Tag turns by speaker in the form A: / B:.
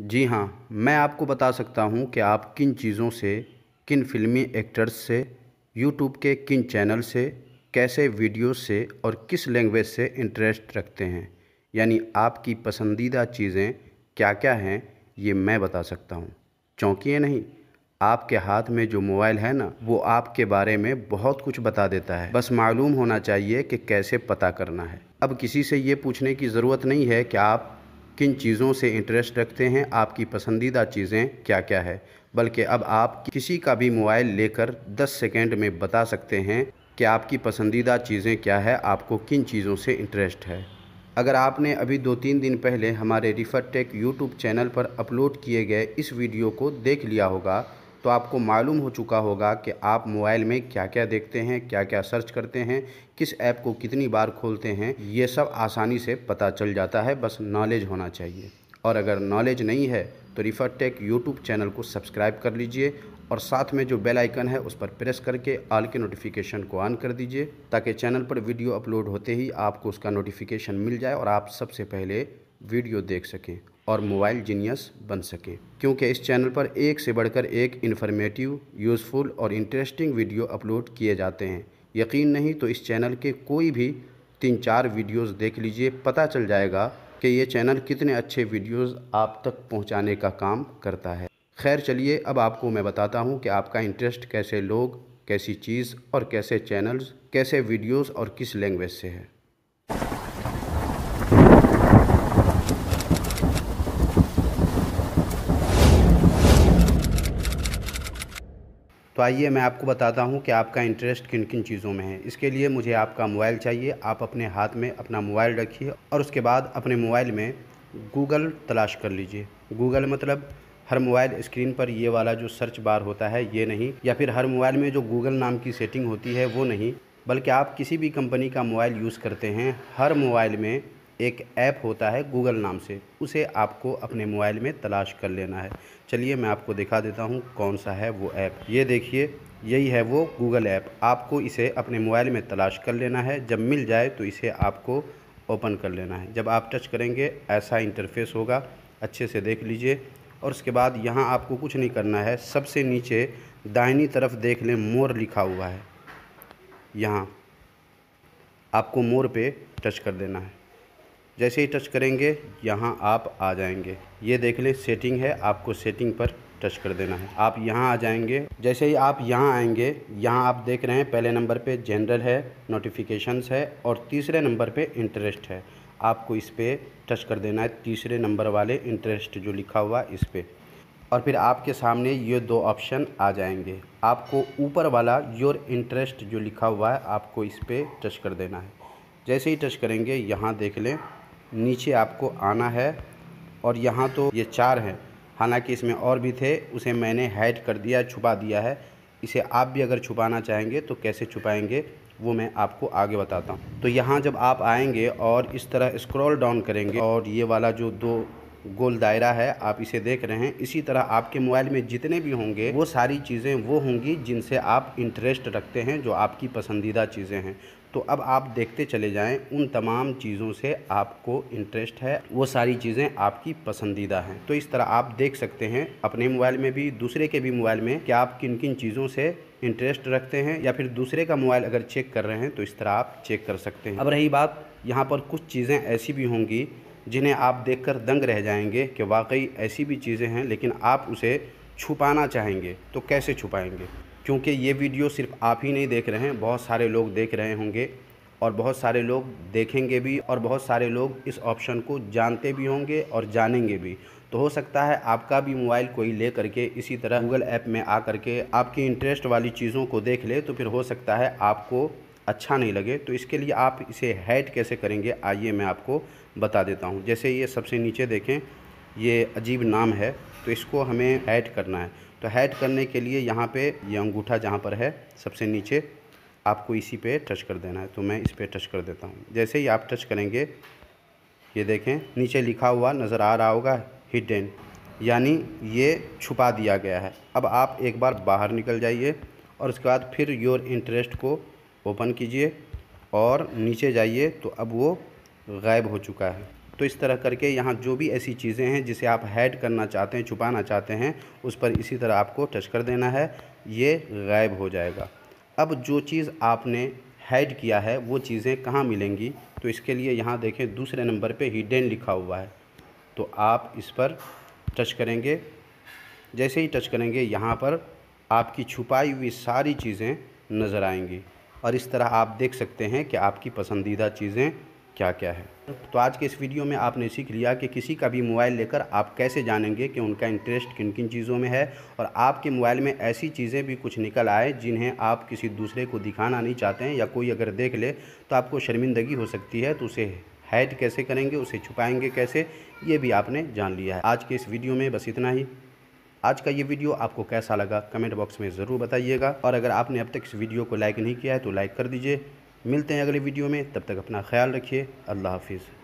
A: जी हाँ मैं आपको बता सकता हूँ कि आप किन चीज़ों से किन फ़िल्मी एक्टर्स से यूट्यूब के किन चैनल से कैसे वीडियो से और किस लैंग्वेज से इंटरेस्ट रखते हैं यानी आपकी पसंदीदा चीज़ें क्या क्या हैं ये मैं बता सकता हूँ चौंकिए नहीं आपके हाथ में जो मोबाइल है ना वो आपके बारे में बहुत कुछ बता देता है बस मालूम होना चाहिए कि कैसे पता करना है अब किसी से ये पूछने की ज़रूरत नहीं है कि आप किन चीज़ों से इंटरेस्ट रखते हैं आपकी पसंदीदा चीज़ें क्या क्या है बल्कि अब आप किसी का भी मोबाइल लेकर 10 सेकंड में बता सकते हैं कि आपकी पसंदीदा चीज़ें क्या है आपको किन चीज़ों से इंटरेस्ट है अगर आपने अभी दो तीन दिन पहले हमारे रिफर टेक यूट्यूब चैनल पर अपलोड किए गए इस वीडियो को देख लिया होगा तो आपको मालूम हो चुका होगा कि आप मोबाइल में क्या क्या देखते हैं क्या क्या सर्च करते हैं किस ऐप को कितनी बार खोलते हैं ये सब आसानी से पता चल जाता है बस नॉलेज होना चाहिए और अगर नॉलेज नहीं है तो रिफ़र टेक यूट्यूब चैनल को सब्सक्राइब कर लीजिए और साथ में जो बेल आइकन है उस पर प्रेस करके ऑल के नोटिफिकेशन को ऑन कर दीजिए ताकि चैनल पर वीडियो अपलोड होते ही आपको उसका नोटिफिकेशन मिल जाए और आप सबसे पहले वीडियो देख सकें और मोबाइल जीनियस बन सकें क्योंकि इस चैनल पर एक से बढ़कर एक इन्फॉर्मेटिव यूज़फुल और इंटरेस्टिंग वीडियो अपलोड किए जाते हैं यकीन नहीं तो इस चैनल के कोई भी तीन चार वीडियोस देख लीजिए पता चल जाएगा कि ये चैनल कितने अच्छे वीडियोस आप तक पहुंचाने का काम करता है खैर चलिए अब आपको मैं बताता हूँ कि आपका इंटरेस्ट कैसे लोग कैसी चीज़ और कैसे चैनल्स कैसे वीडियोज़ और किस लैंग्वेज से है तो आइए मैं आपको बताता हूँ कि आपका इंटरेस्ट किन किन चीज़ों में है इसके लिए मुझे आपका मोबाइल चाहिए आप अपने हाथ में अपना मोबाइल रखिए और उसके बाद अपने मोबाइल में गूगल तलाश कर लीजिए गूगल मतलब हर मोबाइल स्क्रीन पर ये वाला जो सर्च बार होता है ये नहीं या फिर हर मोबाइल में जो गूगल नाम की सेटिंग होती है वो नहीं बल्कि आप किसी भी कंपनी का मोबाइल यूज़ करते हैं हर मोबाइल में एक ऐप होता है गूगल नाम से उसे आपको अपने मोबाइल में तलाश कर लेना है चलिए मैं आपको दिखा देता हूँ कौन सा है वो ऐप ये देखिए यही है वो गूगल ऐप आपको इसे अपने मोबाइल में तलाश कर लेना है जब मिल जाए तो इसे आपको ओपन कर लेना है जब आप टच करेंगे ऐसा इंटरफेस होगा अच्छे से देख लीजिए और उसके बाद यहाँ आपको कुछ नहीं करना है सबसे नीचे दाहिनी तरफ देख लें मोर लिखा हुआ है यहाँ आपको मोर पे टच कर देना है जैसे ही टच करेंगे यहाँ आप आ जाएंगे ये देख लें सेटिंग है आपको सेटिंग पर टच कर देना है आप यहाँ आ जाएंगे जैसे ही आप यहाँ आएंगे यहाँ आप देख रहे हैं पहले नंबर पे जनरल है नोटिफिकेशंस है और तीसरे नंबर पे इंटरेस्ट है आपको इस पर टच कर देना है तीसरे नंबर वाले इंटरेस्ट जो लिखा हुआ इस पर और फिर आपके सामने ये दो ऑप्शन आ जाएंगे आपको ऊपर वाला योर इंटरेस्ट जो लिखा हुआ है आपको इस पर टच कर देना है जैसे ही टच करेंगे यहाँ देख लें नीचे आपको आना है और यहाँ तो ये चार हैं हालांकि इसमें और भी थे उसे मैंने हाइड कर दिया छुपा दिया है इसे आप भी अगर छुपाना चाहेंगे तो कैसे छुपाएंगे वो मैं आपको आगे बताता हूँ तो यहाँ जब आप आएंगे और इस तरह स्क्रॉल डाउन करेंगे और ये वाला जो दो गोल दायरा है आप इसे देख रहे हैं इसी तरह आपके मोबाइल में जितने भी होंगे वो सारी चीज़ें वो होंगी जिनसे आप इंटरेस्ट रखते हैं जो आपकी पसंदीदा चीज़ें हैं तो अब आप देखते चले जाएं उन तमाम चीज़ों से आपको इंटरेस्ट है वो सारी चीज़ें आपकी पसंदीदा हैं तो इस तरह आप देख सकते हैं अपने मोबाइल में भी दूसरे के भी मोबाइल में कि आप किन किन चीज़ों से इंटरेस्ट रखते हैं या फिर दूसरे का मोबाइल अगर चेक कर रहे हैं तो इस तरह आप चेक कर सकते हैं अब रही बात यहाँ पर कुछ चीज़ें ऐसी भी होंगी जिन्हें आप देख दंग रह जाएंगे कि वाकई ऐसी भी चीज़ें हैं लेकिन आप उसे छुपाना चाहेंगे तो कैसे छुपाएंगे क्योंकि ये वीडियो सिर्फ आप ही नहीं देख रहे हैं बहुत सारे लोग देख रहे होंगे और बहुत सारे लोग देखेंगे भी और बहुत सारे लोग इस ऑप्शन को जानते भी होंगे और जानेंगे भी तो हो सकता है आपका भी मोबाइल कोई ले करके इसी तरह गूगल ऐप में आ करके आपकी इंटरेस्ट वाली चीज़ों को देख ले तो फिर हो सकता है आपको अच्छा नहीं लगे तो इसके लिए आप इसे हैड कैसे करेंगे आइए मैं आपको बता देता हूँ जैसे ये सबसे नीचे देखें ये अजीब नाम है तो इसको हमें ऐड करना है तो हैड करने के लिए यहाँ पे ये अंगूठा जहाँ पर है सबसे नीचे आपको इसी पे टच कर देना है तो मैं इस पर टच कर देता हूँ जैसे ही आप टच करेंगे ये देखें नीचे लिखा हुआ नज़र आ रहा होगा हिडन यानी ये छुपा दिया गया है अब आप एक बार बाहर निकल जाइए और उसके बाद फिर योर इंटरेस्ट को ओपन कीजिए और नीचे जाइए तो अब वो गायब हो चुका है तो इस तरह करके यहाँ जो भी ऐसी चीज़ें हैं जिसे आप हैड करना चाहते हैं छुपाना चाहते हैं उस पर इसी तरह आपको टच कर देना है ये गायब हो जाएगा अब जो चीज़ आपने हैड किया है वो चीज़ें कहाँ मिलेंगी तो इसके लिए यहाँ देखें दूसरे नंबर पे हिडन लिखा हुआ है तो आप इस पर टच करेंगे जैसे ही टच करेंगे यहाँ पर आपकी छुपाई हुई सारी चीज़ें नज़र आएंगी और इस तरह आप देख सकते हैं कि आपकी पसंदीदा चीज़ें क्या क्या है तो आज के इस वीडियो में आपने सीख लिया कि किसी का भी मोबाइल लेकर आप कैसे जानेंगे कि उनका इंटरेस्ट किन किन चीज़ों में है और आपके मोबाइल में ऐसी चीज़ें भी कुछ निकल आए जिन्हें आप किसी दूसरे को दिखाना नहीं चाहते हैं या कोई अगर देख ले तो आपको शर्मिंदगी हो सकती है तो उसे हैड कैसे करेंगे उसे छुपाएंगे कैसे ये भी आपने जान लिया है आज के इस वीडियो में बस इतना ही आज का ये वीडियो आपको कैसा लगा कमेंट बॉक्स में ज़रूर बताइएगा और अगर आपने अब तक इस वीडियो को लाइक नहीं किया है तो लाइक कर दीजिए मिलते हैं अगले वीडियो में तब तक अपना ख्याल रखिए अल्लाह हाफिज़